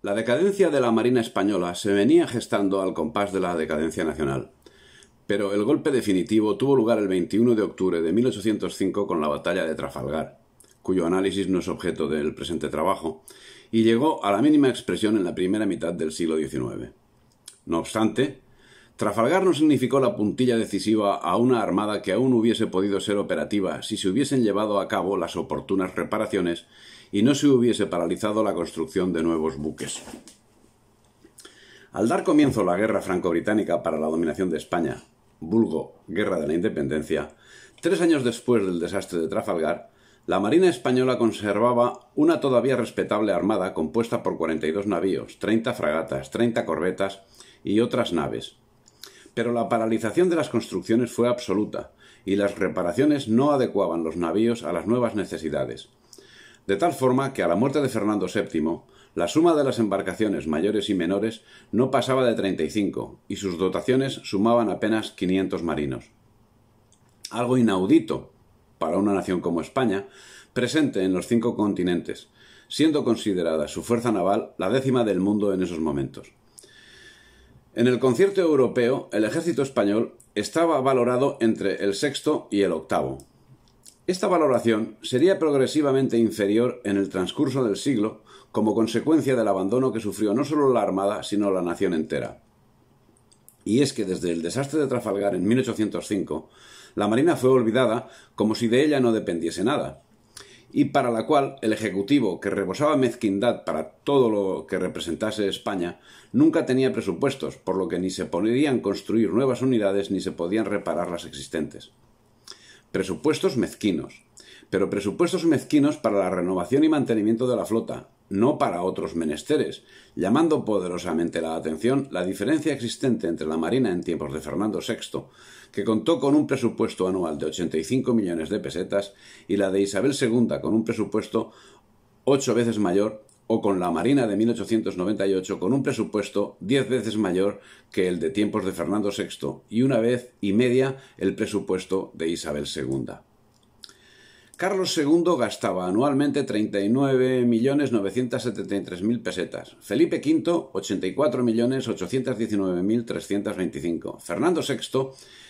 La decadencia de la Marina española se venía gestando al compás de la decadencia nacional, pero el golpe definitivo tuvo lugar el 21 de octubre de 1805 con la batalla de Trafalgar, cuyo análisis no es objeto del presente trabajo, y llegó a la mínima expresión en la primera mitad del siglo XIX. No obstante, Trafalgar no significó la puntilla decisiva a una armada que aún hubiese podido ser operativa si se hubiesen llevado a cabo las oportunas reparaciones y no se hubiese paralizado la construcción de nuevos buques. Al dar comienzo la guerra franco-británica para la dominación de España, vulgo Guerra de la Independencia, tres años después del desastre de Trafalgar, la Marina española conservaba una todavía respetable armada compuesta por 42 navíos, 30 fragatas, 30 corbetas y otras naves. Pero la paralización de las construcciones fue absoluta y las reparaciones no adecuaban los navíos a las nuevas necesidades de tal forma que a la muerte de Fernando VII, la suma de las embarcaciones mayores y menores no pasaba de 35 y sus dotaciones sumaban apenas 500 marinos. Algo inaudito para una nación como España, presente en los cinco continentes, siendo considerada su fuerza naval la décima del mundo en esos momentos. En el concierto europeo, el ejército español estaba valorado entre el sexto y el octavo, esta valoración sería progresivamente inferior en el transcurso del siglo como consecuencia del abandono que sufrió no solo la Armada, sino la nación entera. Y es que desde el desastre de Trafalgar en 1805, la Marina fue olvidada como si de ella no dependiese nada, y para la cual el Ejecutivo, que rebosaba mezquindad para todo lo que representase España, nunca tenía presupuestos, por lo que ni se podían construir nuevas unidades ni se podían reparar las existentes. Presupuestos mezquinos. Pero presupuestos mezquinos para la renovación y mantenimiento de la flota, no para otros menesteres, llamando poderosamente la atención la diferencia existente entre la Marina en tiempos de Fernando VI, que contó con un presupuesto anual de 85 millones de pesetas, y la de Isabel II con un presupuesto ocho veces mayor o con la Marina de 1898 con un presupuesto diez veces mayor que el de tiempos de Fernando VI y una vez y media el presupuesto de Isabel II. Carlos II gastaba anualmente 39.973.000 pesetas, Felipe V 84.819.325, Fernando VI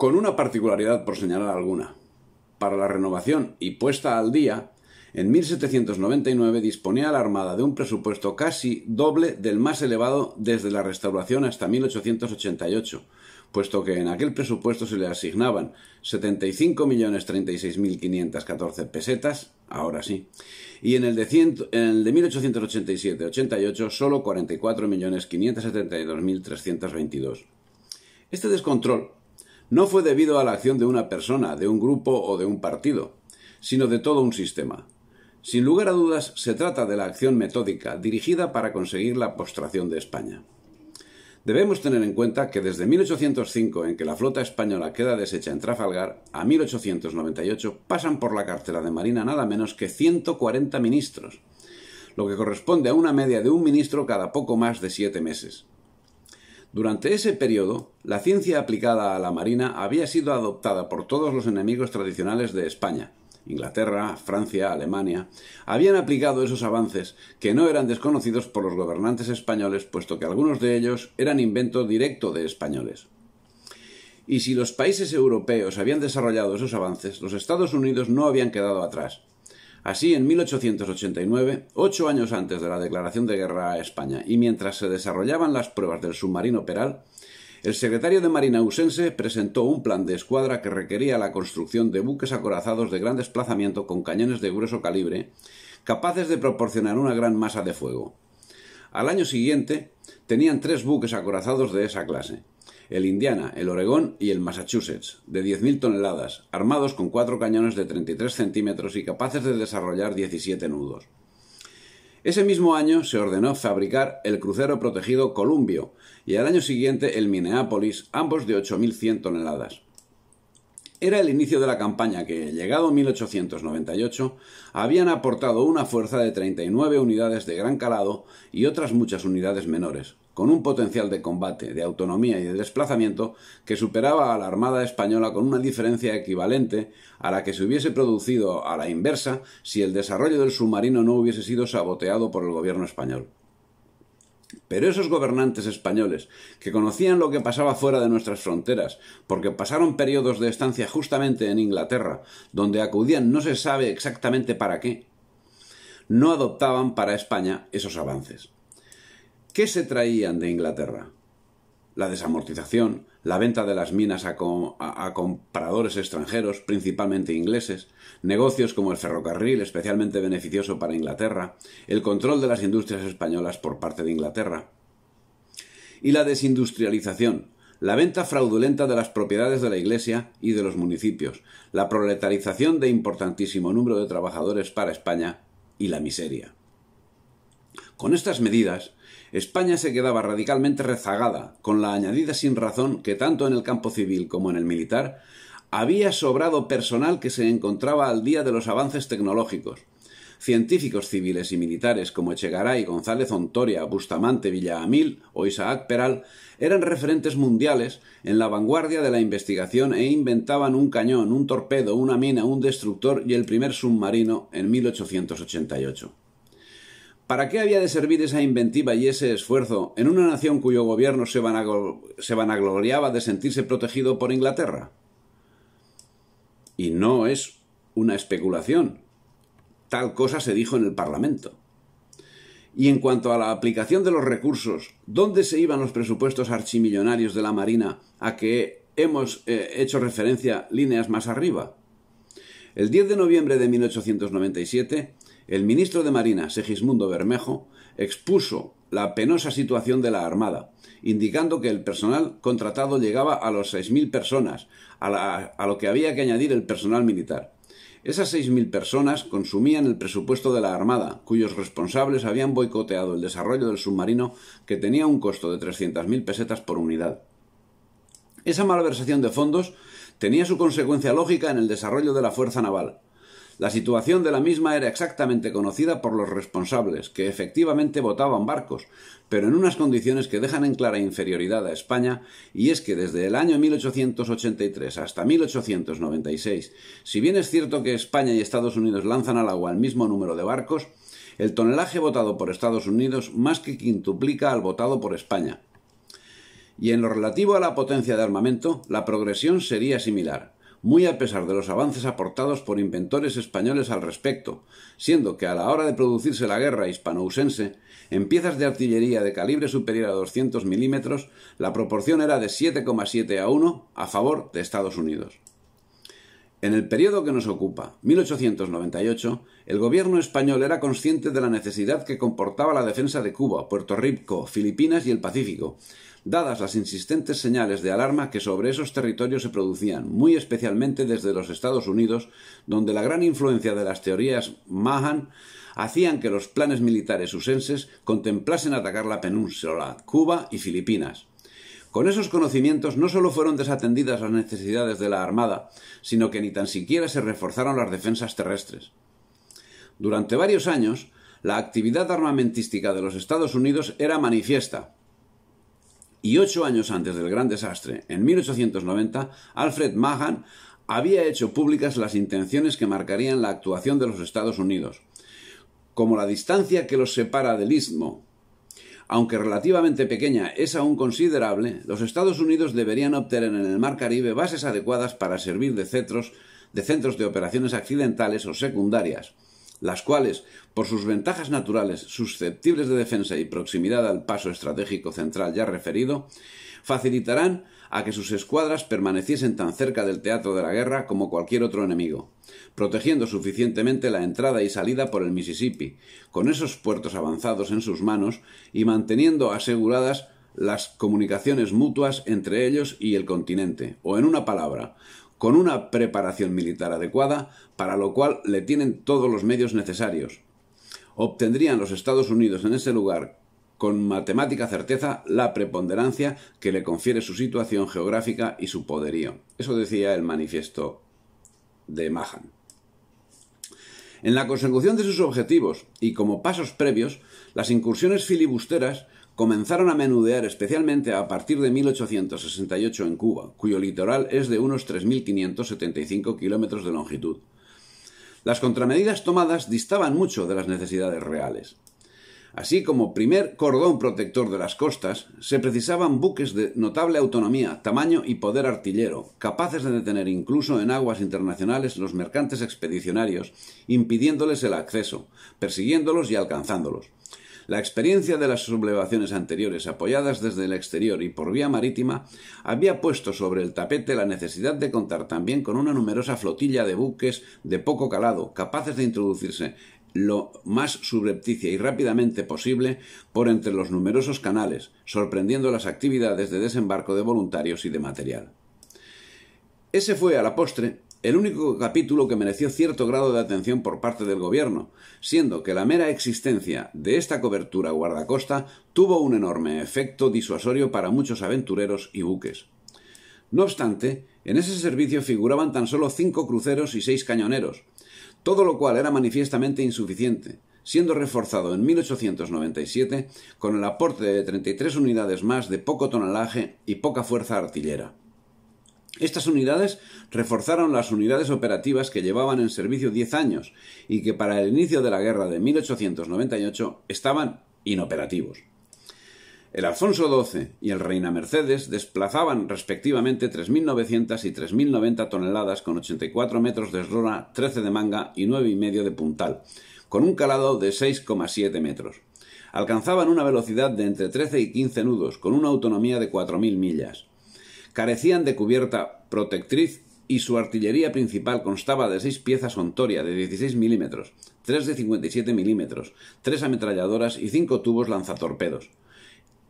con una particularidad por señalar alguna. Para la renovación y puesta al día, en 1799 disponía la Armada de un presupuesto casi doble del más elevado desde la restauración hasta 1888, puesto que en aquel presupuesto se le asignaban 75.036.514 pesetas, ahora sí, y en el de, 1887-88 solo 44.572.322. Este descontrol no fue debido a la acción de una persona, de un grupo o de un partido, sino de todo un sistema. Sin lugar a dudas, se trata de la acción metódica dirigida para conseguir la postración de España. Debemos tener en cuenta que desde 1805, en que la flota española queda deshecha en Trafalgar, a 1898 pasan por la cartera de Marina nada menos que 140 ministros, lo que corresponde a una media de un ministro cada poco más de siete meses. Durante ese periodo, la ciencia aplicada a la marina había sido adoptada por todos los enemigos tradicionales de España. Inglaterra, Francia, Alemania, habían aplicado esos avances que no eran desconocidos por los gobernantes españoles, puesto que algunos de ellos eran invento directo de españoles. Y si los países europeos habían desarrollado esos avances, los Estados Unidos no habían quedado atrás. Así, en 1889, ocho años antes de la declaración de guerra a España y mientras se desarrollaban las pruebas del submarino Peral, el secretario de Marina ausense presentó un plan de escuadra que requería la construcción de buques acorazados de gran desplazamiento con cañones de grueso calibre, capaces de proporcionar una gran masa de fuego. Al año siguiente, tenían tres buques acorazados de esa clase, el Indiana, el Oregón y el Massachusetts, de 10.000 toneladas, armados con cuatro cañones de 33 centímetros y capaces de desarrollar 17 nudos. Ese mismo año se ordenó fabricar el crucero protegido Columbio y al año siguiente el Minneapolis, ambos de 8.100 toneladas. Era el inicio de la campaña que, llegado 1898, habían aportado una fuerza de 39 unidades de gran calado y otras muchas unidades menores, con un potencial de combate, de autonomía y de desplazamiento que superaba a la Armada española con una diferencia equivalente a la que se hubiese producido a la inversa si el desarrollo del submarino no hubiese sido saboteado por el gobierno español. Pero esos gobernantes españoles, que conocían lo que pasaba fuera de nuestras fronteras, porque pasaron periodos de estancia justamente en Inglaterra, donde acudían no se sabe exactamente para qué, no adoptaban para España esos avances. ¿Qué se traían de Inglaterra? La desamortización, la venta de las minas a, compradores extranjeros, principalmente ingleses, negocios como el ferrocarril, especialmente beneficioso para Inglaterra, el control de las industrias españolas por parte de Inglaterra, y la desindustrialización, la venta fraudulenta de las propiedades de la Iglesia y de los municipios, la proletarización de importantísimo número de trabajadores para España y la miseria. Con estas medidas, España se quedaba radicalmente rezagada, con la añadida sin razón que tanto en el campo civil como en el militar había sobrado personal que se encontraba al día de los avances tecnológicos. Científicos civiles y militares como Echegaray, González Ontoria, Bustamante, Villaamil o Isaac Peral eran referentes mundiales en la vanguardia de la investigación e inventaban un cañón, un torpedo, una mina, un destructor y el primer submarino en 1888. ¿Para qué había de servir esa inventiva y ese esfuerzo en una nación cuyo gobierno se, se vanagloriaba de sentirse protegido por Inglaterra? Y no es una especulación. Tal cosa se dijo en el Parlamento. Y en cuanto a la aplicación de los recursos, ¿dónde se iban los presupuestos archimillonarios de la Marina a que hemos eh, hecho referencia líneas más arriba? El 10 de noviembre de 1897, el ministro de Marina, Segismundo Bermejo, expuso la penosa situación de la Armada, indicando que el personal contratado llegaba a los mil personas, a, lo que había que añadir el personal militar. Esas mil personas consumían el presupuesto de la Armada, cuyos responsables habían boicoteado el desarrollo del submarino que tenía un costo de 300.000 pesetas por unidad. Esa malversación de fondos tenía su consecuencia lógica en el desarrollo de la fuerza naval, la situación de la misma era exactamente conocida por los responsables, que efectivamente votaban barcos, pero en unas condiciones que dejan en clara inferioridad a España, y es que desde el año 1883 hasta 1896, si bien es cierto que España y Estados Unidos lanzan al agua el mismo número de barcos, el tonelaje votado por Estados Unidos más que quintuplica al votado por España. Y en lo relativo a la potencia de armamento, la progresión sería similar muy a pesar de los avances aportados por inventores españoles al respecto, siendo que a la hora de producirse la guerra hispanousense, en piezas de artillería de calibre superior a 200 milímetros, la proporción era de 7,7 a 1 a favor de Estados Unidos. En el periodo que nos ocupa, 1898, el gobierno español era consciente de la necesidad que comportaba la defensa de Cuba, Puerto Rico, Filipinas y el Pacífico, dadas las insistentes señales de alarma que sobre esos territorios se producían, muy especialmente desde los Estados Unidos, donde la gran influencia de las teorías Mahan hacían que los planes militares usenses contemplasen atacar la península, Cuba y Filipinas. Con esos conocimientos no solo fueron desatendidas las necesidades de la Armada, sino que ni tan siquiera se reforzaron las defensas terrestres. Durante varios años, la actividad armamentística de los Estados Unidos era manifiesta, y ocho años antes del gran desastre, en 1890, Alfred Mahan había hecho públicas las intenciones que marcarían la actuación de los Estados Unidos, como la distancia que los separa del istmo. Aunque relativamente pequeña es aún considerable, los Estados Unidos deberían obtener en el Mar Caribe bases adecuadas para servir de centros de, centros de operaciones accidentales o secundarias, las cuales, por sus ventajas naturales susceptibles de defensa y proximidad al paso estratégico central ya referido, facilitarán a que sus escuadras permaneciesen tan cerca del teatro de la guerra como cualquier otro enemigo, protegiendo suficientemente la entrada y salida por el Mississippi, con esos puertos avanzados en sus manos y manteniendo aseguradas las comunicaciones mutuas entre ellos y el continente, o en una palabra, con una preparación militar adecuada, para lo cual le tienen todos los medios necesarios. Obtendrían los Estados Unidos en ese lugar con matemática certeza la preponderancia que le confiere su situación geográfica y su poderío. Eso decía el manifiesto de Mahan. En la consecución de sus objetivos y como pasos previos, las incursiones filibusteras comenzaron a menudear especialmente a partir de 1868 en Cuba, cuyo litoral es de unos 3.575 kilómetros de longitud. Las contramedidas tomadas distaban mucho de las necesidades reales. Así como primer cordón protector de las costas, se precisaban buques de notable autonomía, tamaño y poder artillero, capaces de detener incluso en aguas internacionales los mercantes expedicionarios, impidiéndoles el acceso, persiguiéndolos y alcanzándolos la experiencia de las sublevaciones anteriores apoyadas desde el exterior y por vía marítima había puesto sobre el tapete la necesidad de contar también con una numerosa flotilla de buques de poco calado, capaces de introducirse lo más subrepticia y rápidamente posible por entre los numerosos canales, sorprendiendo las actividades de desembarco de voluntarios y de material. Ese fue, a la postre, el único capítulo que mereció cierto grado de atención por parte del gobierno, siendo que la mera existencia de esta cobertura guardacosta tuvo un enorme efecto disuasorio para muchos aventureros y buques. No obstante, en ese servicio figuraban tan solo cinco cruceros y seis cañoneros, todo lo cual era manifiestamente insuficiente, siendo reforzado en 1897 con el aporte de 33 unidades más de poco tonelaje y poca fuerza artillera. Estas unidades reforzaron las unidades operativas que llevaban en servicio 10 años y que para el inicio de la guerra de 1898 estaban inoperativos. El Alfonso XII y el Reina Mercedes desplazaban respectivamente 3.900 y 3.090 toneladas con 84 metros de eslora, 13 de manga y y medio de puntal, con un calado de 6,7 metros. Alcanzaban una velocidad de entre 13 y 15 nudos, con una autonomía de 4.000 millas. Carecían de cubierta protectriz y su artillería principal constaba de seis piezas Ontoria de 16 milímetros, tres de 57 milímetros, tres ametralladoras y cinco tubos lanzatorpedos,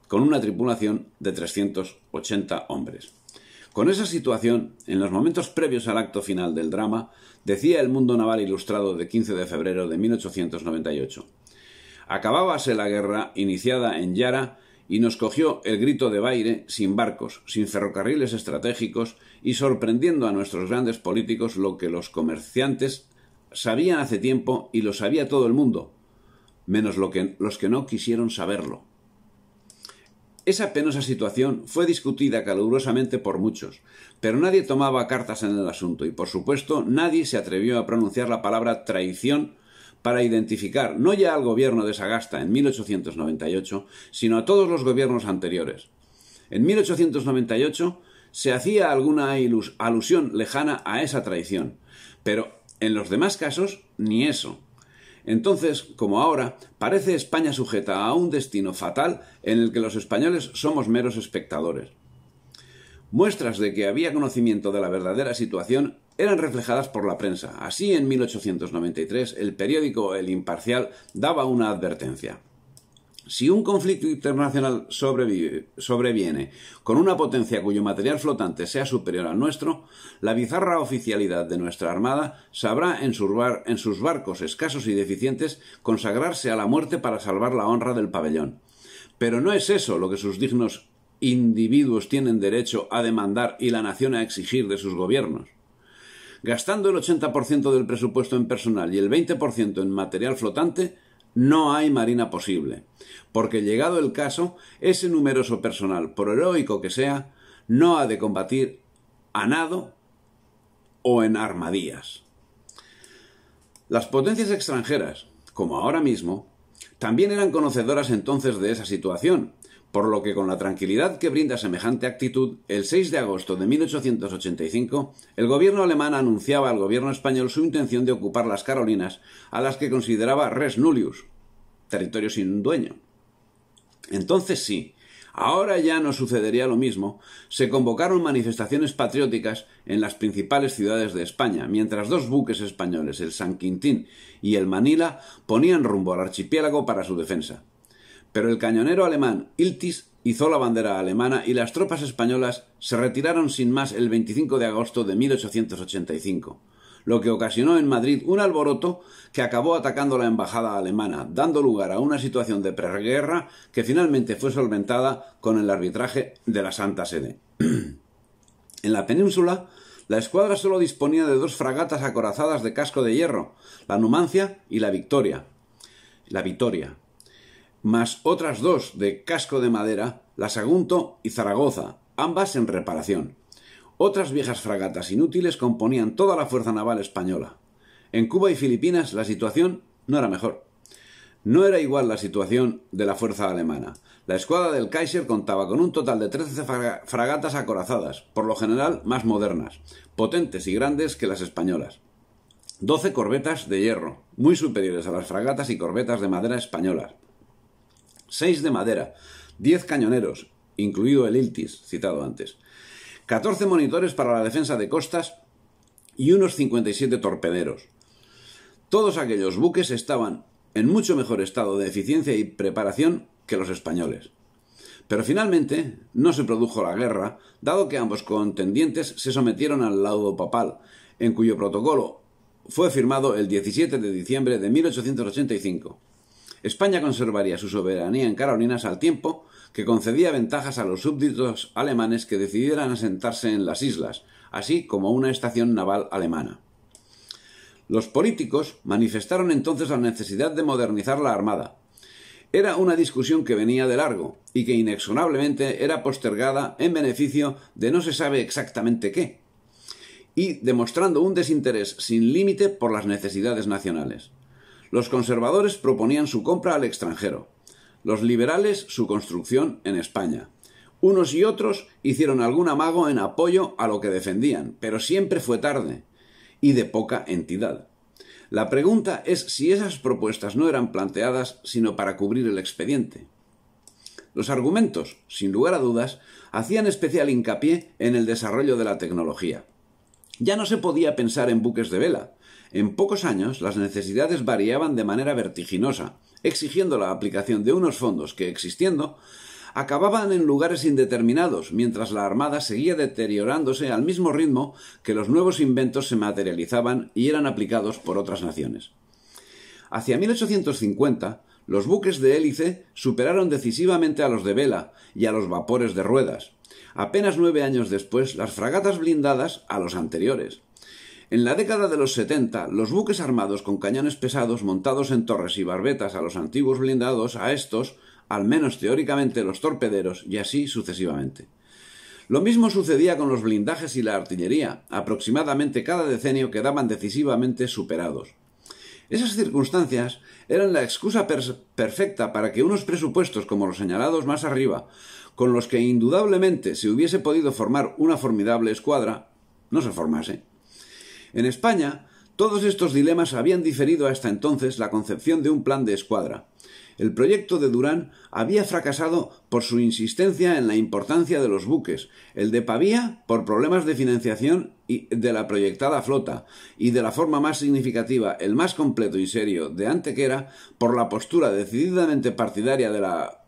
con una tripulación de 380 hombres. Con esa situación, en los momentos previos al acto final del drama, decía el Mundo Naval Ilustrado de 15 de febrero de 1898. Acabábase la guerra iniciada en Yara y nos cogió el grito de baile sin barcos, sin ferrocarriles estratégicos y sorprendiendo a nuestros grandes políticos lo que los comerciantes sabían hace tiempo y lo sabía todo el mundo, menos los que no quisieron saberlo. Esa penosa situación fue discutida calurosamente por muchos, pero nadie tomaba cartas en el asunto y, por supuesto, nadie se atrevió a pronunciar la palabra traición para identificar no ya al gobierno de Sagasta en 1898, sino a todos los gobiernos anteriores. En 1898 se hacía alguna alusión lejana a esa traición, pero en los demás casos ni eso. Entonces, como ahora, parece España sujeta a un destino fatal en el que los españoles somos meros espectadores. Muestras de que había conocimiento de la verdadera situación eran reflejadas por la prensa. Así, en 1893, el periódico El Imparcial daba una advertencia. Si un conflicto internacional sobreviene con una potencia cuyo material flotante sea superior al nuestro, la bizarra oficialidad de nuestra Armada sabrá en sus barcos escasos y deficientes consagrarse a la muerte para salvar la honra del pabellón. Pero no es eso lo que sus dignos individuos tienen derecho a demandar y la nación a exigir de sus gobiernos. Gastando el 80% del presupuesto en personal y el 20% en material flotante, no hay marina posible, porque llegado el caso, ese numeroso personal, por heroico que sea, no ha de combatir a nado o en armadías. Las potencias extranjeras, como ahora mismo, también eran conocedoras entonces de esa situación, por lo que con la tranquilidad que brinda semejante actitud, el 6 de agosto de 1885, el gobierno alemán anunciaba al gobierno español su intención de ocupar las Carolinas, a las que consideraba res nullius, territorio sin dueño. Entonces sí, ahora ya no sucedería lo mismo, se convocaron manifestaciones patrióticas en las principales ciudades de España, mientras dos buques españoles, el San Quintín y el Manila, ponían rumbo al archipiélago para su defensa. Pero el cañonero alemán Iltis hizo la bandera alemana y las tropas españolas se retiraron sin más el 25 de agosto de 1885, lo que ocasionó en Madrid un alboroto que acabó atacando la embajada alemana, dando lugar a una situación de preguerra que finalmente fue solventada con el arbitraje de la Santa Sede. en la península, la escuadra solo disponía de dos fragatas acorazadas de casco de hierro, la Numancia y la Victoria. La Victoria, más otras dos de casco de madera, la Sagunto y Zaragoza, ambas en reparación. Otras viejas fragatas inútiles componían toda la fuerza naval española. En Cuba y Filipinas la situación no era mejor. No era igual la situación de la fuerza alemana. La escuadra del Kaiser contaba con un total de 13 fragatas acorazadas, por lo general más modernas, potentes y grandes que las españolas. 12 corbetas de hierro, muy superiores a las fragatas y corbetas de madera españolas. 6 de madera, 10 cañoneros, incluido el Iltis, citado antes, 14 monitores para la defensa de costas y unos 57 torpederos. Todos aquellos buques estaban en mucho mejor estado de eficiencia y preparación que los españoles. Pero finalmente no se produjo la guerra, dado que ambos contendientes se sometieron al laudo papal, en cuyo protocolo fue firmado el 17 de diciembre de 1885. España conservaría su soberanía en Carolinas al tiempo que concedía ventajas a los súbditos alemanes que decidieran asentarse en las islas, así como una estación naval alemana. Los políticos manifestaron entonces la necesidad de modernizar la Armada. Era una discusión que venía de largo y que inexorablemente era postergada en beneficio de no se sabe exactamente qué, y demostrando un desinterés sin límite por las necesidades nacionales. Los conservadores proponían su compra al extranjero, los liberales su construcción en España. Unos y otros hicieron algún amago en apoyo a lo que defendían, pero siempre fue tarde y de poca entidad. La pregunta es si esas propuestas no eran planteadas sino para cubrir el expediente. Los argumentos, sin lugar a dudas, hacían especial hincapié en el desarrollo de la tecnología. Ya no se podía pensar en buques de vela, en pocos años las necesidades variaban de manera vertiginosa, exigiendo la aplicación de unos fondos que, existiendo, acababan en lugares indeterminados, mientras la Armada seguía deteriorándose al mismo ritmo que los nuevos inventos se materializaban y eran aplicados por otras naciones. Hacia 1850, los buques de hélice superaron decisivamente a los de vela y a los vapores de ruedas. Apenas nueve años después, las fragatas blindadas a los anteriores. En la década de los 70, los buques armados con cañones pesados montados en torres y barbetas a los antiguos blindados, a estos, al menos teóricamente los torpederos, y así sucesivamente. Lo mismo sucedía con los blindajes y la artillería, aproximadamente cada decenio quedaban decisivamente superados. Esas circunstancias eran la excusa perfecta para que unos presupuestos como los señalados más arriba, con los que indudablemente se hubiese podido formar una formidable escuadra, no se formase. En España, todos estos dilemas habían diferido hasta entonces la concepción de un plan de escuadra. El proyecto de Durán había fracasado por su insistencia en la importancia de los buques, el de Pavía por problemas de financiación de la proyectada flota, y de la forma más significativa, el más completo y serio de Antequera, por la postura decididamente partidaria de la,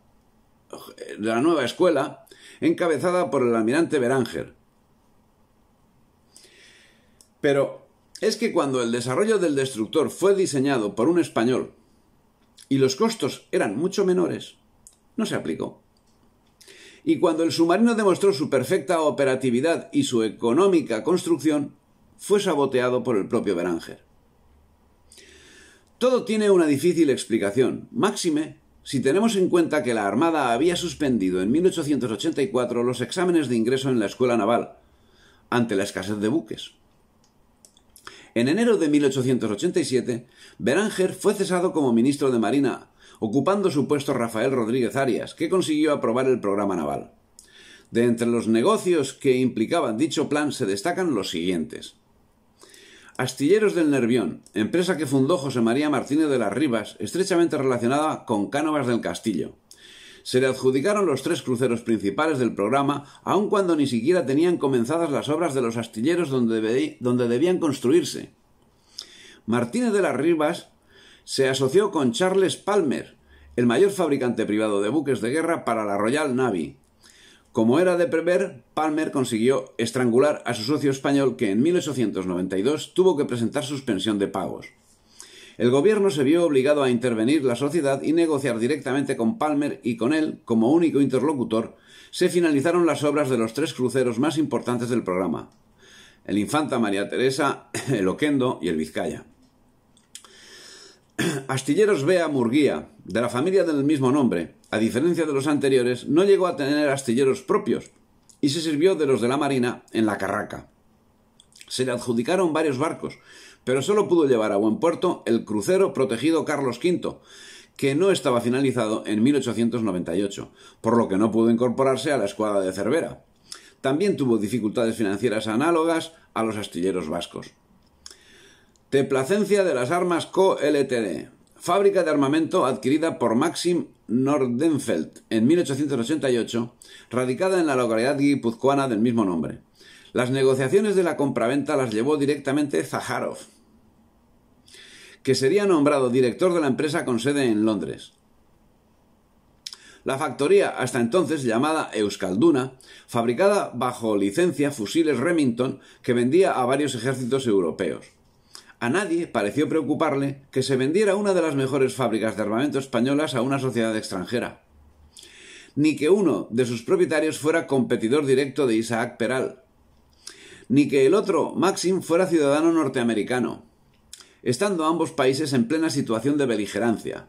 de la nueva escuela, encabezada por el almirante Beranger. Pero es que cuando el desarrollo del destructor fue diseñado por un español y los costos eran mucho menores, no se aplicó. Y cuando el submarino demostró su perfecta operatividad y su económica construcción, fue saboteado por el propio Beranger. Todo tiene una difícil explicación, máxime si tenemos en cuenta que la Armada había suspendido en 1884 los exámenes de ingreso en la escuela naval, ante la escasez de buques. En enero de 1887, Beranger fue cesado como ministro de Marina, ocupando su puesto Rafael Rodríguez Arias, que consiguió aprobar el programa naval. De entre los negocios que implicaban dicho plan se destacan los siguientes. Astilleros del Nervión, empresa que fundó José María Martínez de las Rivas, estrechamente relacionada con Cánovas del Castillo. Se le adjudicaron los tres cruceros principales del programa, aun cuando ni siquiera tenían comenzadas las obras de los astilleros donde, donde debían construirse. Martínez de las Rivas se asoció con Charles Palmer, el mayor fabricante privado de buques de guerra para la Royal Navy. Como era de prever, Palmer consiguió estrangular a su socio español que en 1892 tuvo que presentar suspensión de pagos el gobierno se vio obligado a intervenir la sociedad y negociar directamente con Palmer y con él, como único interlocutor, se finalizaron las obras de los tres cruceros más importantes del programa, el Infanta María Teresa, el Oquendo y el Vizcaya. Astilleros Bea Murguía, de la familia del mismo nombre, a diferencia de los anteriores, no llegó a tener astilleros propios y se sirvió de los de la Marina en la Carraca. Se le adjudicaron varios barcos, pero solo pudo llevar a buen puerto el crucero protegido Carlos V, que no estaba finalizado en 1898, por lo que no pudo incorporarse a la escuadra de Cervera. También tuvo dificultades financieras análogas a los astilleros vascos. Teplacencia de las Armas Co. Ltd. Fábrica de armamento adquirida por Maxim Nordenfeld en 1888, radicada en la localidad guipuzcoana del mismo nombre. Las negociaciones de la compraventa las llevó directamente Zaharov, que sería nombrado director de la empresa con sede en Londres. La factoría, hasta entonces llamada Euskalduna, fabricada bajo licencia fusiles Remington que vendía a varios ejércitos europeos. A nadie pareció preocuparle que se vendiera una de las mejores fábricas de armamento españolas a una sociedad extranjera, ni que uno de sus propietarios fuera competidor directo de Isaac Peral, ni que el otro, Maxim, fuera ciudadano norteamericano, estando ambos países en plena situación de beligerancia.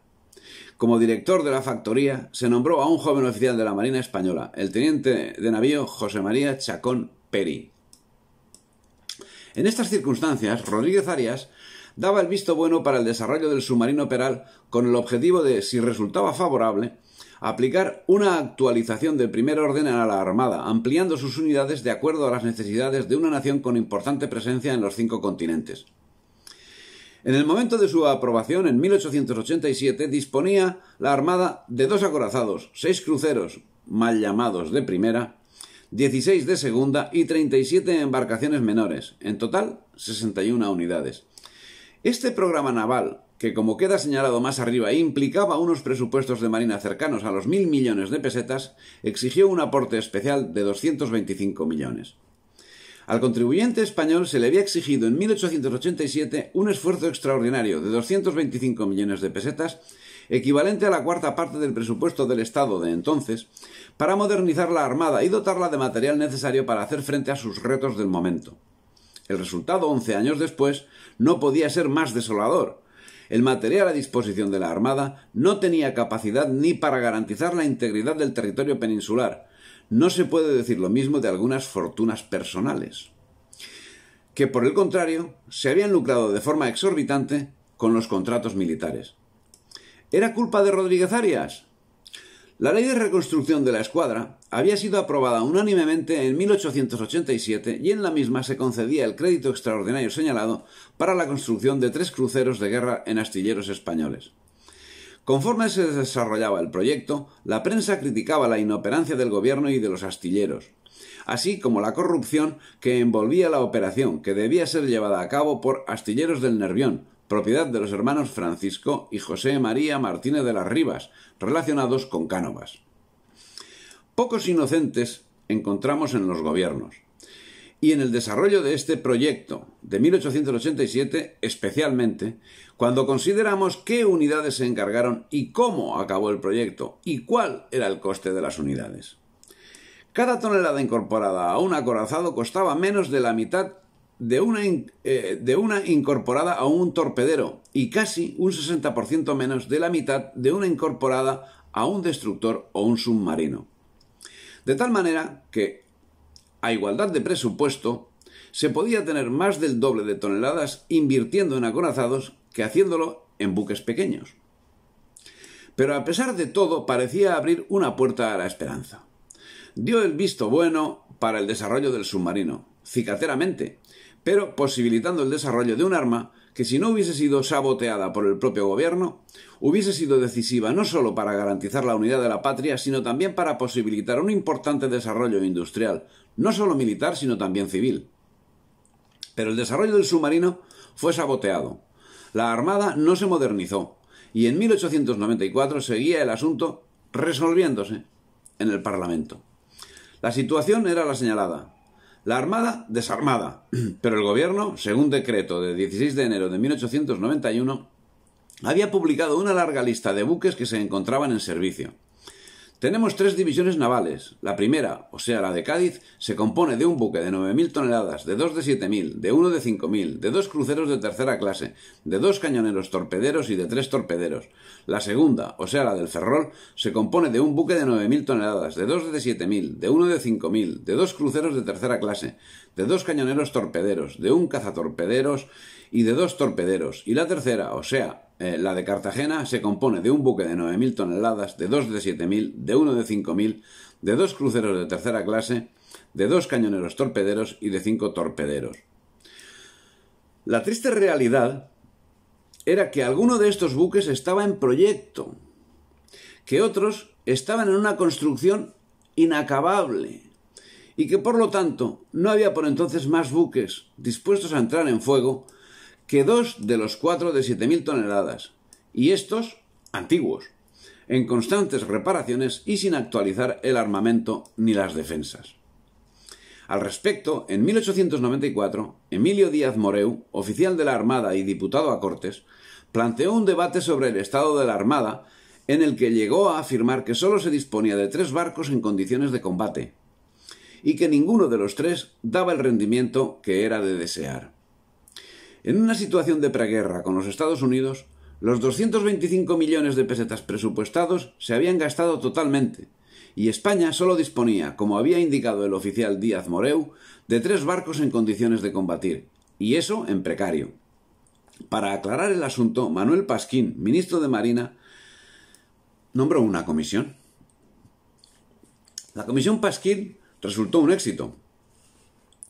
Como director de la factoría, se nombró a un joven oficial de la Marina Española, el teniente de navío José María Chacón Peri. En estas circunstancias, Rodríguez Arias daba el visto bueno para el desarrollo del submarino Peral con el objetivo de, si resultaba favorable, Aplicar una actualización del primer orden a la Armada, ampliando sus unidades de acuerdo a las necesidades de una nación con importante presencia en los cinco continentes. En el momento de su aprobación, en 1887, disponía la Armada de dos acorazados, seis cruceros, mal llamados de primera, 16 de segunda y 37 embarcaciones menores, en total 61 unidades. Este programa naval, que como queda señalado más arriba implicaba unos presupuestos de Marina cercanos a los mil millones de pesetas, exigió un aporte especial de 225 millones. Al contribuyente español se le había exigido en 1887 un esfuerzo extraordinario de 225 millones de pesetas, equivalente a la cuarta parte del presupuesto del Estado de entonces, para modernizar la Armada y dotarla de material necesario para hacer frente a sus retos del momento. El resultado, once años después, no podía ser más desolador, el material a disposición de la Armada no tenía capacidad ni para garantizar la integridad del territorio peninsular. No se puede decir lo mismo de algunas fortunas personales, que por el contrario se habían lucrado de forma exorbitante con los contratos militares. ¿Era culpa de Rodríguez Arias? La ley de reconstrucción de la escuadra había sido aprobada unánimemente en 1887 y en la misma se concedía el crédito extraordinario señalado para la construcción de tres cruceros de guerra en astilleros españoles. Conforme se desarrollaba el proyecto, la prensa criticaba la inoperancia del gobierno y de los astilleros, así como la corrupción que envolvía la operación, que debía ser llevada a cabo por Astilleros del Nervión, propiedad de los hermanos Francisco y José María Martínez de las Rivas, relacionados con Cánovas. Pocos inocentes encontramos en los gobiernos y en el desarrollo de este proyecto de 1887 especialmente, cuando consideramos qué unidades se encargaron y cómo acabó el proyecto y cuál era el coste de las unidades. Cada tonelada incorporada a un acorazado costaba menos de la mitad eh, de una, incorporada a un torpedero y casi un 60% menos de la mitad de una incorporada a un destructor o un submarino. De tal manera que, a igualdad de presupuesto, se podía tener más del doble de toneladas invirtiendo en acorazados que haciéndolo en buques pequeños. Pero a pesar de todo parecía abrir una puerta a la esperanza. Dio el visto bueno para el desarrollo del submarino, cicateramente, pero posibilitando el desarrollo de un arma que si no hubiese sido saboteada por el propio gobierno, hubiese sido decisiva no solo para garantizar la unidad de la patria, sino también para posibilitar un importante desarrollo industrial, no solo militar, sino también civil. Pero el desarrollo del submarino fue saboteado. La Armada no se modernizó, y en 1894 seguía el asunto resolviéndose en el Parlamento. La situación era la señalada. La Armada desarmada, pero el gobierno, según decreto de 16 de enero de 1891, había publicado una larga lista de buques que se encontraban en servicio. Tenemos tres divisiones navales. La primera, o sea, la de Cádiz, se compone de un buque de 9.000 toneladas, de dos de 7.000, de uno de 5.000, de dos cruceros de tercera clase, de dos cañoneros torpederos y de tres torpederos. La segunda, o sea, la del Ferrol, se compone de un buque de 9.000 toneladas, de dos de 7.000, de uno de 5.000, de dos cruceros de tercera clase, de dos cañoneros torpederos, de un cazatorpederos y de dos torpederos. Y la tercera, o sea, eh, la de Cartagena, se compone de un buque de 9.000 toneladas, de dos de 7.000, de uno de 5.000, de dos cruceros de tercera clase, de dos cañoneros torpederos y de cinco torpederos. La triste realidad era que alguno de estos buques estaba en proyecto, que otros estaban en una construcción inacabable y que por lo tanto no había por entonces más buques dispuestos a entrar en fuego que dos de los cuatro de 7.000 toneladas, y estos antiguos, en constantes reparaciones y sin actualizar el armamento ni las defensas. Al respecto, en 1894, Emilio Díaz Moreu, oficial de la Armada y diputado a Cortes, planteó un debate sobre el estado de la Armada en el que llegó a afirmar que sólo se disponía de tres barcos en condiciones de combate y que ninguno de los tres daba el rendimiento que era de desear. En una situación de preguerra con los Estados Unidos, los 225 millones de pesetas presupuestados se habían gastado totalmente, y España solo disponía, como había indicado el oficial Díaz Moreu, de tres barcos en condiciones de combatir, y eso en precario. Para aclarar el asunto, Manuel Pasquín, ministro de Marina, nombró una comisión. La comisión Pasquín resultó un éxito,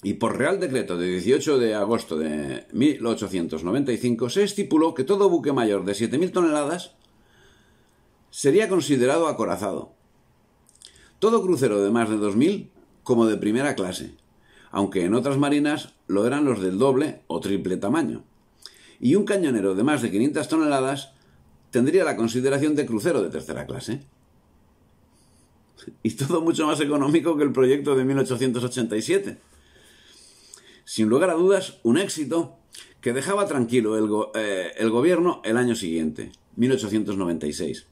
y por Real Decreto de 18 de agosto de 1895 se estipuló que todo buque mayor de 7.000 toneladas sería considerado acorazado. Todo crucero de más de 2.000 como de primera clase, aunque en otras marinas lo eran los del doble o triple tamaño. Y un cañonero de más de 500 toneladas tendría la consideración de crucero de tercera clase. Y todo mucho más económico que el proyecto de 1887 sin lugar a dudas, un éxito que dejaba tranquilo el, eh, gobierno el año siguiente, 1896,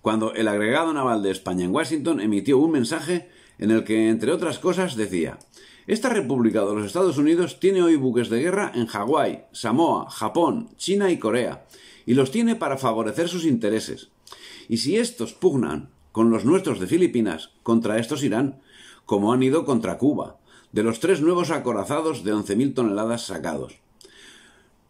cuando el agregado naval de España en Washington emitió un mensaje en el que, entre otras cosas, decía Esta República de los Estados Unidos tiene hoy buques de guerra en Hawái, Samoa, Japón, China y Corea, y los tiene para favorecer sus intereses. Y si estos pugnan con los nuestros de Filipinas, contra estos irán, como han ido contra Cuba, de los tres nuevos acorazados de 11.000 toneladas sacados.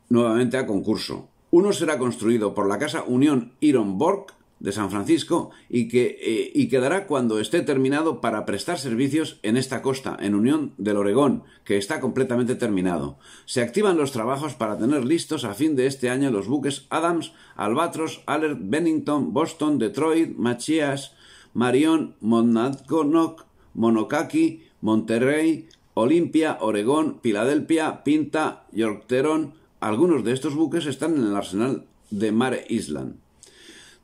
Nuevamente a concurso. Uno será construido por la Casa Unión Iron Borg de San Francisco y, que, eh, y quedará cuando esté terminado para prestar servicios en esta costa, en Unión del Oregón, que está completamente terminado. Se activan los trabajos para tener listos a fin de este año los buques Adams, Albatros, Alert, Bennington, Boston, Detroit, Machias, Marion, Monaconoc, Monocaki... Monterrey, Olimpia, Oregón, Filadelfia, Pinta, Yorkteron. Algunos de estos buques están en el arsenal de Mare Island.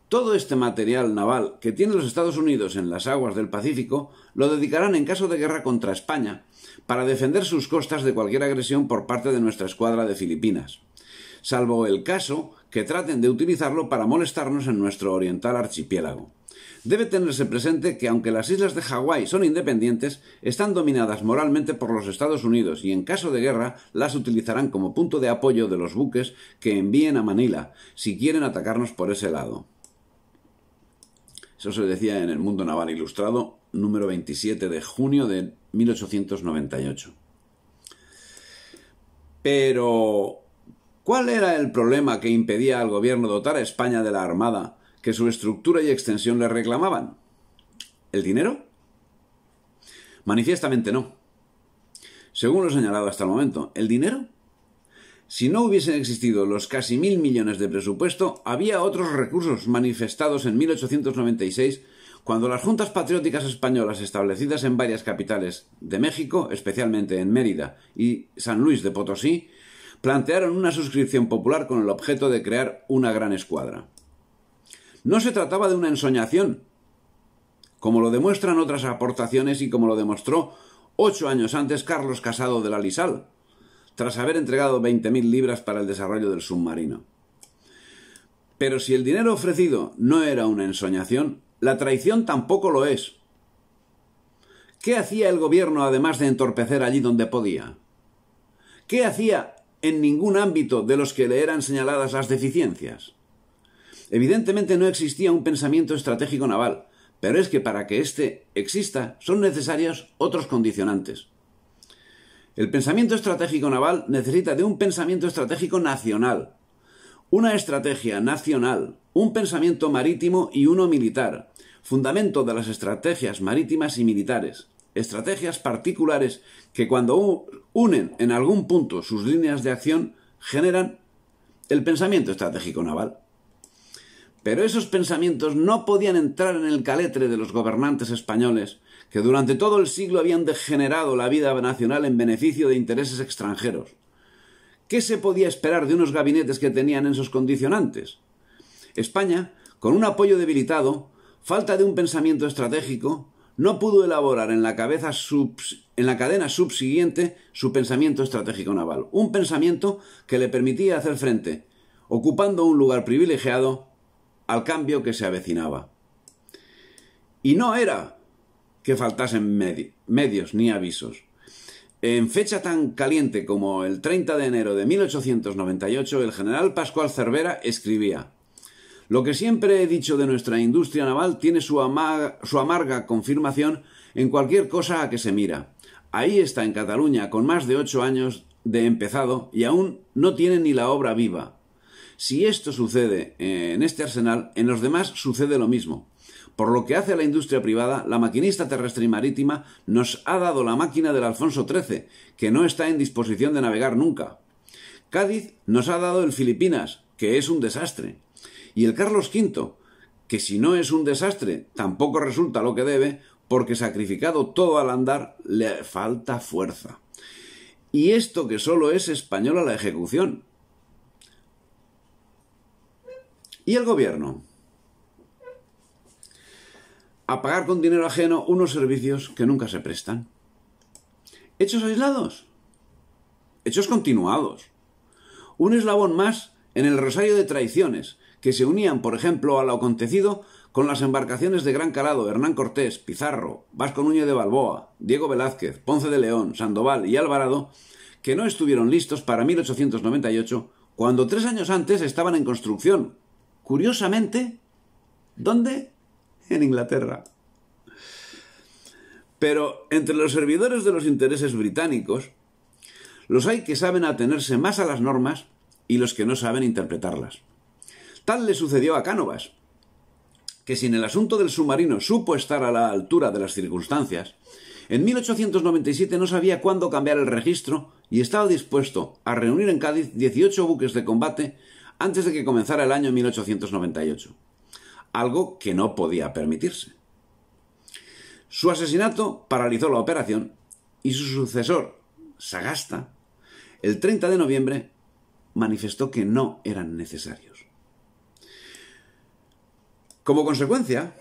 Todo este material naval que tienen los Estados Unidos en las aguas del Pacífico lo dedicarán en caso de guerra contra España para defender sus costas de cualquier agresión por parte de nuestra escuadra de Filipinas, salvo el caso que traten de utilizarlo para molestarnos en nuestro oriental archipiélago. Debe tenerse presente que aunque las islas de Hawái son independientes, están dominadas moralmente por los Estados Unidos y en caso de guerra las utilizarán como punto de apoyo de los buques que envíen a Manila si quieren atacarnos por ese lado. Eso se decía en el Mundo Naval Ilustrado, número 27 de junio de 1898. Pero, ¿cuál era el problema que impedía al gobierno dotar a España de la Armada que su estructura y extensión le reclamaban. ¿El dinero? Manifiestamente no. Según lo señalado hasta el momento, ¿el dinero? Si no hubiesen existido los casi mil millones de presupuesto, había otros recursos manifestados en 1896 cuando las juntas patrióticas españolas establecidas en varias capitales de México, especialmente en Mérida y San Luis de Potosí, plantearon una suscripción popular con el objeto de crear una gran escuadra. No se trataba de una ensoñación, como lo demuestran otras aportaciones y como lo demostró ocho años antes Carlos Casado de la Lisal, tras haber entregado 20.000 libras para el desarrollo del submarino. Pero si el dinero ofrecido no era una ensoñación, la traición tampoco lo es. ¿Qué hacía el gobierno además de entorpecer allí donde podía? ¿Qué hacía en ningún ámbito de los que le eran señaladas las deficiencias? Evidentemente no existía un pensamiento estratégico naval, pero es que para que éste exista son necesarios otros condicionantes. El pensamiento estratégico naval necesita de un pensamiento estratégico nacional, una estrategia nacional, un pensamiento marítimo y uno militar, fundamento de las estrategias marítimas y militares, estrategias particulares que cuando unen en algún punto sus líneas de acción generan el pensamiento estratégico naval. Pero esos pensamientos no podían entrar en el caletre de los gobernantes españoles, que durante todo el siglo habían degenerado la vida nacional en beneficio de intereses extranjeros. ¿Qué se podía esperar de unos gabinetes que tenían esos condicionantes? España, con un apoyo debilitado, falta de un pensamiento estratégico, no pudo elaborar en la, en la cadena subsiguiente su pensamiento estratégico naval, un pensamiento que le permitía hacer frente, ocupando un lugar privilegiado al cambio que se avecinaba. Y no era que faltasen medios ni avisos. En fecha tan caliente como el 30 de enero de 1898, el general Pascual Cervera escribía Lo que siempre he dicho de nuestra industria naval tiene su, su amarga confirmación en cualquier cosa a que se mira. Ahí está en Cataluña, con más de ocho años de empezado, y aún no tiene ni la obra viva. Si esto sucede eh, en este arsenal, en los demás sucede lo mismo. Por lo que hace a la industria privada, la maquinista terrestre y marítima nos ha dado la máquina del Alfonso XIII, que no está en disposición de navegar nunca. Cádiz nos ha dado el Filipinas, que es un desastre. Y el Carlos V, que si no es un desastre, tampoco resulta lo que debe, porque sacrificado todo al andar le falta fuerza. Y esto que solo es española la ejecución, ¿Y el gobierno? A pagar con dinero ajeno unos servicios que nunca se prestan. Hechos aislados. Hechos continuados. Un eslabón más en el rosario de traiciones que se unían, por ejemplo, a lo acontecido con las embarcaciones de gran calado Hernán Cortés, Pizarro, Vasco Núñez de Balboa, Diego Velázquez, Ponce de León, Sandoval y Alvarado, que no estuvieron listos para 1898, cuando tres años antes estaban en construcción, curiosamente, ¿dónde? En Inglaterra. Pero entre los servidores de los intereses británicos, los hay que saben atenerse más a las normas y los que no saben interpretarlas. Tal le sucedió a Cánovas, que sin el asunto del submarino supo estar a la altura de las circunstancias, en 1897 no sabía cuándo cambiar el registro y estaba dispuesto a reunir en Cádiz 18 buques de combate antes de que comenzara el año 1898, algo que no podía permitirse. Su asesinato paralizó la operación y su sucesor, Sagasta, el 30 de noviembre manifestó que no eran necesarios. Como consecuencia,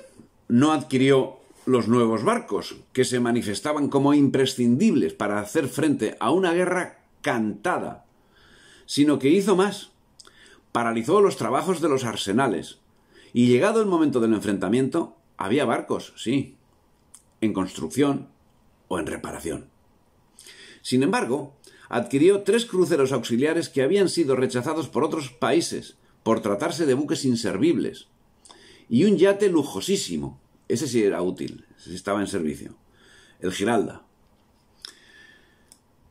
no adquirió los nuevos barcos, que se manifestaban como imprescindibles para hacer frente a una guerra cantada, sino que hizo más paralizó los trabajos de los arsenales, y llegado el momento del enfrentamiento, había barcos, sí, en construcción o en reparación. Sin embargo, adquirió tres cruceros auxiliares que habían sido rechazados por otros países por tratarse de buques inservibles, y un yate lujosísimo, ese sí era útil, si estaba en servicio, el Giralda,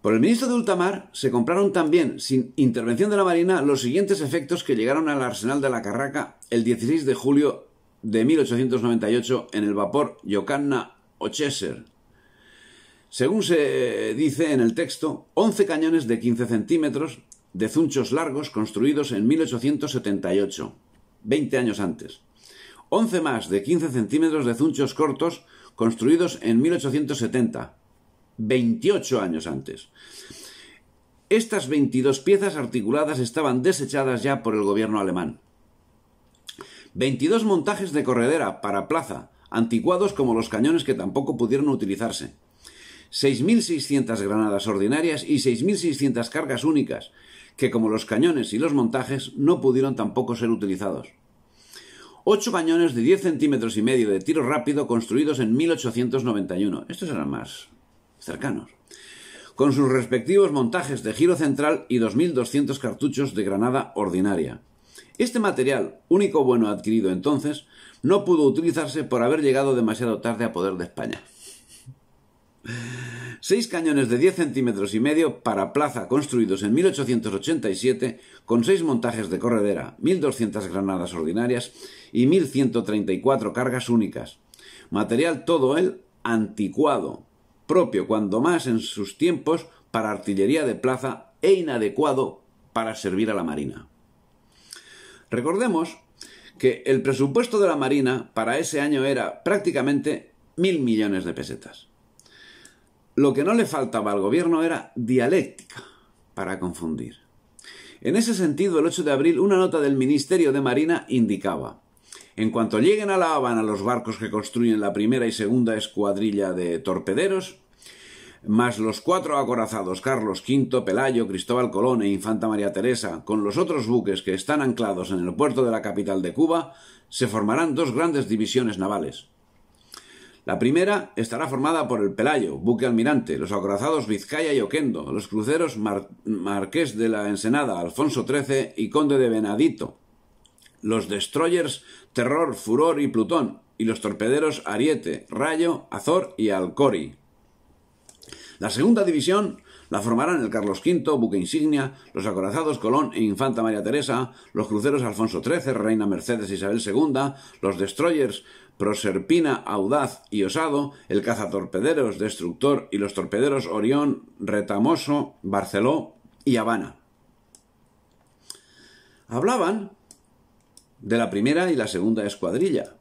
por el ministro de ultamar se compraron también, sin intervención de la Marina, los siguientes efectos que llegaron al arsenal de la Carraca el 16 de julio de 1898 en el vapor Yocanna Ocheser. Según se dice en el texto, 11 cañones de 15 centímetros de zunchos largos construidos en 1878, 20 años antes. 11 más de 15 centímetros de zunchos cortos construidos en 1870, 28 años antes. Estas 22 piezas articuladas estaban desechadas ya por el gobierno alemán. 22 montajes de corredera para plaza, anticuados como los cañones que tampoco pudieron utilizarse. 6.600 granadas ordinarias y 6.600 cargas únicas, que como los cañones y los montajes no pudieron tampoco ser utilizados. Ocho cañones de 10 centímetros y medio de tiro rápido construidos en 1891. Estos eran más, cercanos, con sus respectivos montajes de giro central y 2.200 cartuchos de granada ordinaria. Este material, único bueno adquirido entonces, no pudo utilizarse por haber llegado demasiado tarde a poder de España. Seis cañones de 10 centímetros y medio para plaza construidos en 1887 con seis montajes de corredera, 1.200 granadas ordinarias y 1.134 cargas únicas. Material todo él anticuado, propio cuando más en sus tiempos para artillería de plaza e inadecuado para servir a la Marina. Recordemos que el presupuesto de la Marina para ese año era prácticamente mil millones de pesetas. Lo que no le faltaba al gobierno era dialéctica para confundir. En ese sentido, el 8 de abril, una nota del Ministerio de Marina indicaba en cuanto lleguen a La Habana los barcos que construyen la primera y segunda escuadrilla de torpederos, más los cuatro acorazados Carlos V, Pelayo, Cristóbal Colón e Infanta María Teresa, con los otros buques que están anclados en el puerto de la capital de Cuba, se formarán dos grandes divisiones navales. La primera estará formada por el Pelayo, buque almirante, los acorazados Vizcaya y Oquendo, los cruceros Marqués de la Ensenada, Alfonso XIII y Conde de Venadito, los destroyers Terror, Furor y Plutón, y los torpederos Ariete, Rayo, Azor y Alcori. La segunda división la formarán el Carlos V, Buque Insignia, los acorazados Colón e Infanta María Teresa, los cruceros Alfonso XIII, Reina Mercedes Isabel II, los destroyers Proserpina, Audaz y Osado, el cazatorpederos Destructor y los torpederos Orión, Retamoso, Barceló y Habana. Hablaban de la primera y la segunda escuadrilla.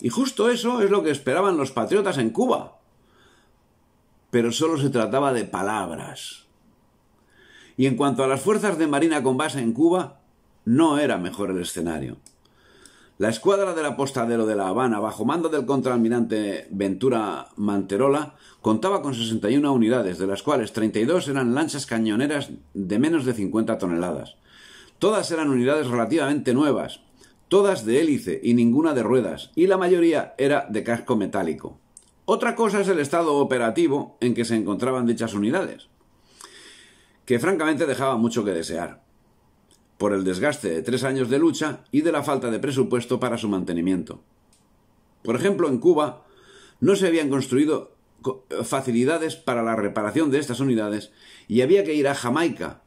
Y justo eso es lo que esperaban los patriotas en Cuba. Pero solo se trataba de palabras. Y en cuanto a las fuerzas de Marina con base en Cuba, no era mejor el escenario. La escuadra del apostadero de La Habana, bajo mando del contraalmirante Ventura Manterola, contaba con 61 unidades, de las cuales 32 eran lanchas cañoneras de menos de 50 toneladas. Todas eran unidades relativamente nuevas, todas de hélice y ninguna de ruedas, y la mayoría era de casco metálico. Otra cosa es el estado operativo en que se encontraban dichas unidades, que francamente dejaba mucho que desear, por el desgaste de tres años de lucha y de la falta de presupuesto para su mantenimiento. Por ejemplo, en Cuba no se habían construido eh, facilidades para la reparación de estas unidades y había que ir a Jamaica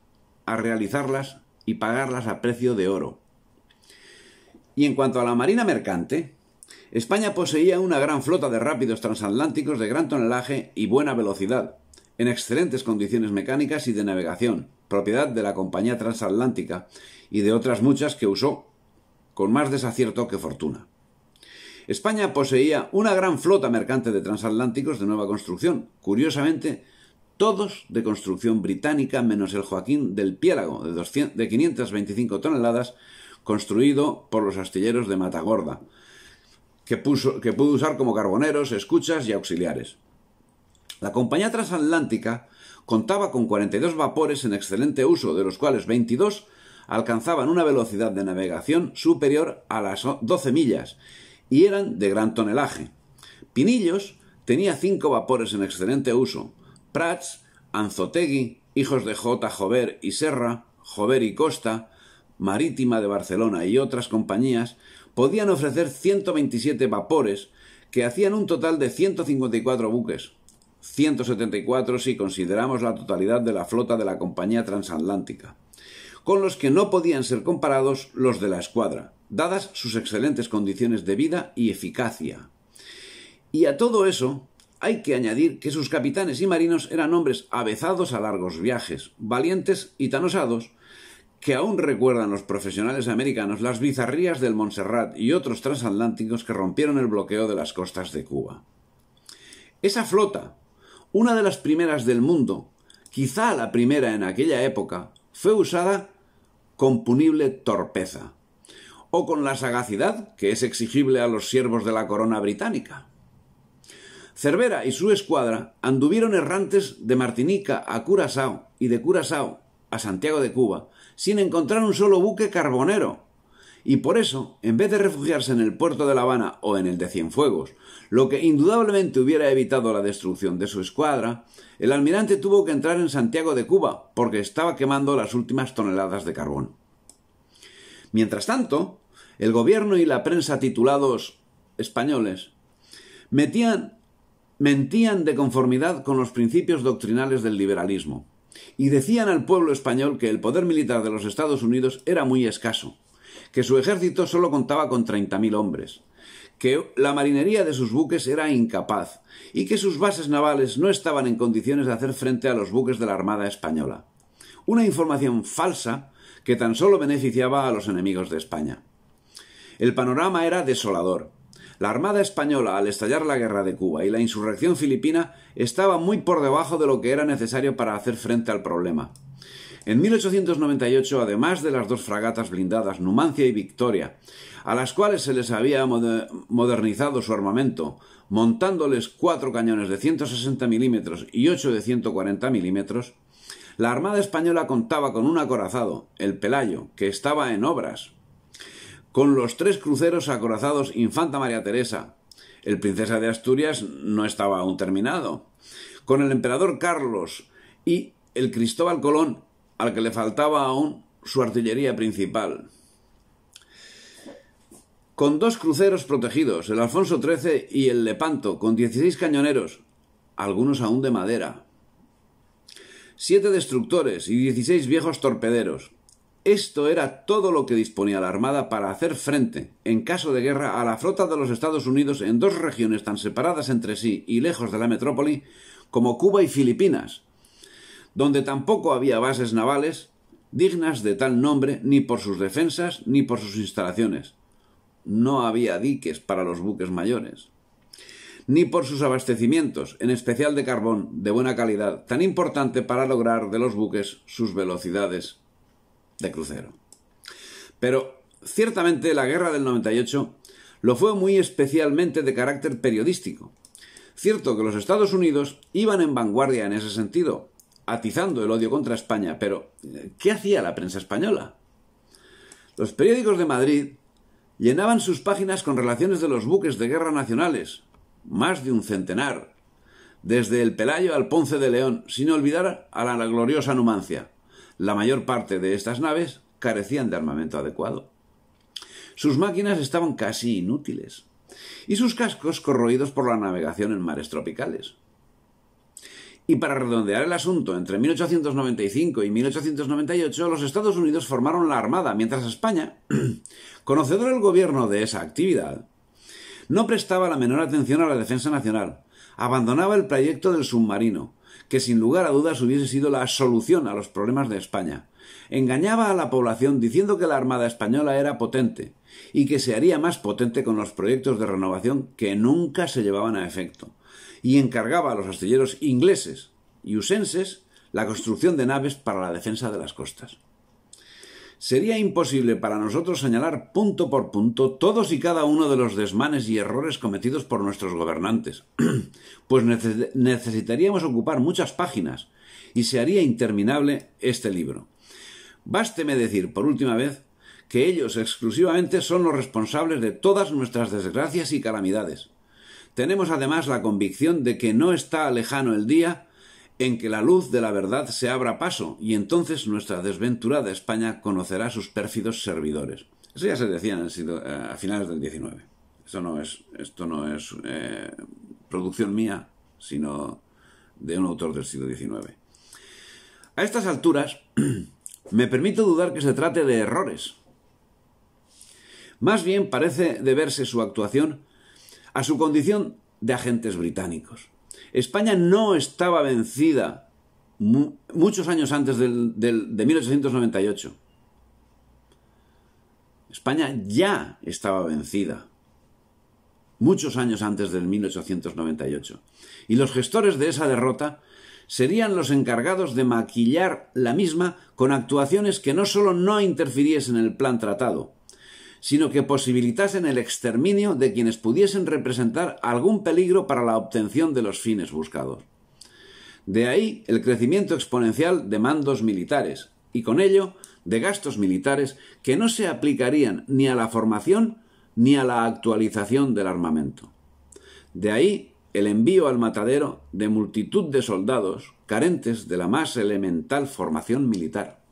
a realizarlas y pagarlas a precio de oro. Y en cuanto a la marina mercante, España poseía una gran flota de rápidos transatlánticos de gran tonelaje y buena velocidad, en excelentes condiciones mecánicas y de navegación, propiedad de la Compañía Transatlántica y de otras muchas que usó, con más desacierto que fortuna. España poseía una gran flota mercante de transatlánticos de nueva construcción, curiosamente todos de construcción británica menos el Joaquín del Piélago de, 525 toneladas, construido por los astilleros de Matagorda, que, pudo usar como carboneros, escuchas y auxiliares. La compañía transatlántica contaba con 42 vapores en excelente uso, de los cuales 22 alcanzaban una velocidad de navegación superior a las 12 millas y eran de gran tonelaje. Pinillos tenía cinco vapores en excelente uso, Prats, Anzotegui, hijos de J. Jover y Serra, Jover y Costa, Marítima de Barcelona y otras compañías, podían ofrecer 127 vapores que hacían un total de 154 buques, 174 si consideramos la totalidad de la flota de la compañía transatlántica, con los que no podían ser comparados los de la escuadra, dadas sus excelentes condiciones de vida y eficacia. Y a todo eso hay que añadir que sus capitanes y marinos eran hombres avezados a largos viajes, valientes y tan osados, que aún recuerdan los profesionales americanos las bizarrías del Montserrat y otros transatlánticos que rompieron el bloqueo de las costas de Cuba. Esa flota, una de las primeras del mundo, quizá la primera en aquella época, fue usada con punible torpeza, o con la sagacidad que es exigible a los siervos de la corona británica. Cervera y su escuadra anduvieron errantes de Martinica a Curazao y de Curazao a Santiago de Cuba, sin encontrar un solo buque carbonero. Y por eso, en vez de refugiarse en el puerto de La Habana o en el de Cienfuegos, lo que indudablemente hubiera evitado la destrucción de su escuadra, el almirante tuvo que entrar en Santiago de Cuba, porque estaba quemando las últimas toneladas de carbón. Mientras tanto, el gobierno y la prensa titulados españoles metían mentían de conformidad con los principios doctrinales del liberalismo y decían al pueblo español que el poder militar de los Estados Unidos era muy escaso, que su ejército solo contaba con 30.000 hombres, que la marinería de sus buques era incapaz y que sus bases navales no estaban en condiciones de hacer frente a los buques de la Armada española. Una información falsa que tan solo beneficiaba a los enemigos de España. El panorama era desolador. La Armada española, al estallar la guerra de Cuba y la insurrección filipina, estaba muy por debajo de lo que era necesario para hacer frente al problema. En 1898, además de las dos fragatas blindadas Numancia y Victoria, a las cuales se les había modernizado su armamento, montándoles cuatro cañones de 160 milímetros y ocho de 140 milímetros, la Armada Española contaba con un acorazado, el Pelayo, que estaba en obras, con los tres cruceros acorazados Infanta María Teresa. El Princesa de Asturias no estaba aún terminado. Con el emperador Carlos y el Cristóbal Colón, al que le faltaba aún su artillería principal. Con dos cruceros protegidos, el Alfonso XIII y el Lepanto, con 16 cañoneros, algunos aún de madera. Siete destructores y 16 viejos torpederos. Esto era todo lo que disponía la Armada para hacer frente, en caso de guerra, a la flota de los Estados Unidos en dos regiones tan separadas entre sí y lejos de la metrópoli como Cuba y Filipinas, donde tampoco había bases navales dignas de tal nombre ni por sus defensas ni por sus instalaciones. No había diques para los buques mayores ni por sus abastecimientos, en especial de carbón de buena calidad, tan importante para lograr de los buques sus velocidades de crucero. Pero ciertamente la guerra del 98 lo fue muy especialmente de carácter periodístico. Cierto que los Estados Unidos iban en vanguardia en ese sentido, atizando el odio contra España, pero eh, ¿qué hacía la prensa española? Los periódicos de Madrid llenaban sus páginas con relaciones de los buques de guerra nacionales, más de un centenar, desde el Pelayo al Ponce de León, sin olvidar a la gloriosa Numancia. La mayor parte de estas naves carecían de armamento adecuado. Sus máquinas estaban casi inútiles y sus cascos corroídos por la navegación en mares tropicales. Y para redondear el asunto, entre 1895 y 1898 los Estados Unidos formaron la Armada, mientras España, conocedor del gobierno de esa actividad, no prestaba la menor atención a la defensa nacional, abandonaba el proyecto del submarino, que sin lugar a dudas hubiese sido la solución a los problemas de España. Engañaba a la población diciendo que la Armada española era potente y que se haría más potente con los proyectos de renovación que nunca se llevaban a efecto, y encargaba a los astilleros ingleses y usenses la construcción de naves para la defensa de las costas sería imposible para nosotros señalar punto por punto todos y cada uno de los desmanes y errores cometidos por nuestros gobernantes, pues necesitaríamos ocupar muchas páginas y se haría interminable este libro. Básteme decir, por última vez, que ellos exclusivamente son los responsables de todas nuestras desgracias y calamidades. Tenemos además la convicción de que no está lejano el día en que la luz de la verdad se abra paso, y entonces nuestra desventurada España conocerá a sus pérfidos servidores. Eso ya se decía eh, a finales del XIX. Esto no es, eh, producción mía, sino de un autor del siglo XIX. A estas alturas, me permito dudar que se trate de errores. Más bien parece deberse su actuación a su condición de agentes británicos. España no estaba vencida muchos años antes de 1898. España ya estaba vencida muchos años antes de 1898. Y los gestores de esa derrota serían los encargados de maquillar la misma con actuaciones que no solo no interfiriesen en el plan tratado, sino que posibilitasen el exterminio de quienes pudiesen representar algún peligro para la obtención de los fines buscados. De ahí el crecimiento exponencial de mandos militares, y con ello de gastos militares que no se aplicarían ni a la formación ni a la actualización del armamento. De ahí el envío al matadero de multitud de soldados carentes de la más elemental formación militar.